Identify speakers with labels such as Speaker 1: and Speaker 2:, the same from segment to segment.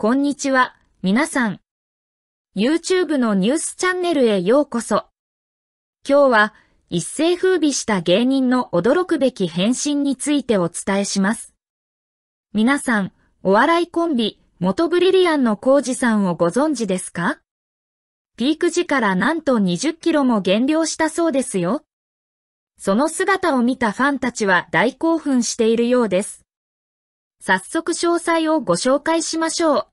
Speaker 1: こんにちは、皆さん。YouTube のニュースチャンネルへようこそ。今日は一世風靡した芸人の驚くべき変身についてお伝えします。皆さん、お笑いコンビ、元ブリリアンのコウジさんをご存知ですかピーク時からなんと20キロも減量したそうですよ。その姿を見たファンたちは大興奮しているようです。早速詳細をご紹介しましょう。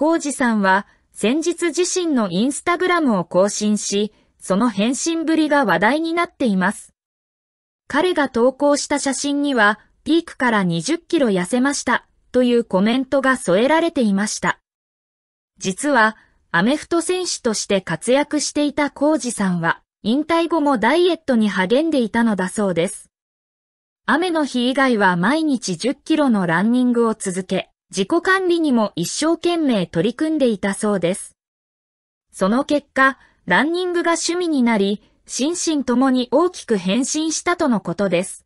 Speaker 1: 浩二さんは先日自身のインスタグラムを更新し、その返信ぶりが話題になっています。彼が投稿した写真には、ピークから20キロ痩せましたというコメントが添えられていました。実は、アメフト選手として活躍していた浩二さんは、引退後もダイエットに励んでいたのだそうです。雨の日以外は毎日10キロのランニングを続け、自己管理にも一生懸命取り組んでいたそうです。その結果、ランニングが趣味になり、心身ともに大きく変身したとのことです。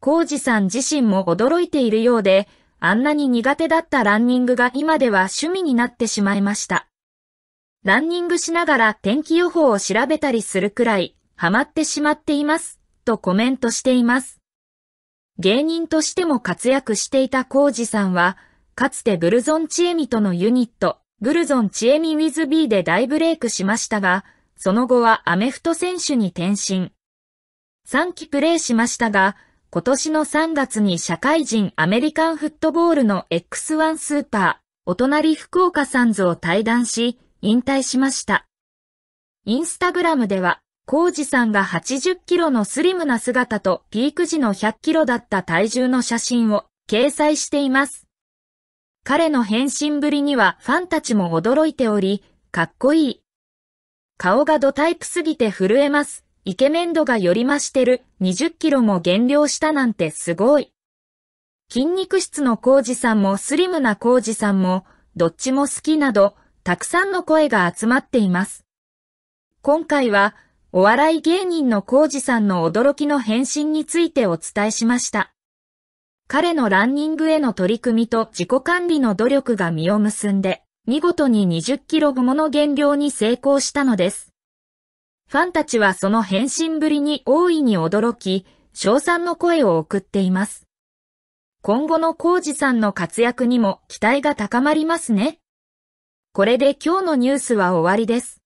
Speaker 1: コウジさん自身も驚いているようで、あんなに苦手だったランニングが今では趣味になってしまいました。ランニングしながら天気予報を調べたりするくらい、ハマってしまっています、とコメントしています。芸人としても活躍していたコウジさんは、かつてブルゾンチエミとのユニット、ブルゾンチエミウィズビーで大ブレイクしましたが、その後はアメフト選手に転身。3期プレーしましたが、今年の3月に社会人アメリカンフットボールの X1 スーパー、お隣福岡サンズを退団し、引退しました。インスタグラムでは、ウジさんが80キロのスリムな姿とピーク時の100キロだった体重の写真を掲載しています。彼の変身ぶりにはファンたちも驚いており、かっこいい。顔がドタイプすぎて震えます。イケメン度がより増してる20キロも減量したなんてすごい。筋肉質のウジさんもスリムなウジさんも、どっちも好きなど、たくさんの声が集まっています。今回は、お笑い芸人のコウジさんの驚きの返信についてお伝えしました。彼のランニングへの取り組みと自己管理の努力が実を結んで、見事に20キロもの減量に成功したのです。ファンたちはその返信ぶりに大いに驚き、賞賛の声を送っています。今後のコウジさんの活躍にも期待が高まりますね。これで今日のニュースは終わりです。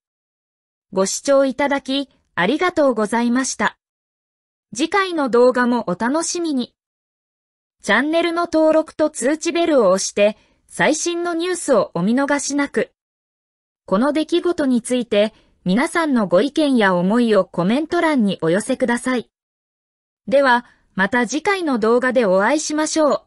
Speaker 1: ご視聴いただき、ありがとうございました。次回の動画もお楽しみに。チャンネルの登録と通知ベルを押して、最新のニュースをお見逃しなく。この出来事について、皆さんのご意見や思いをコメント欄にお寄せください。では、また次回の動画でお会いしましょう。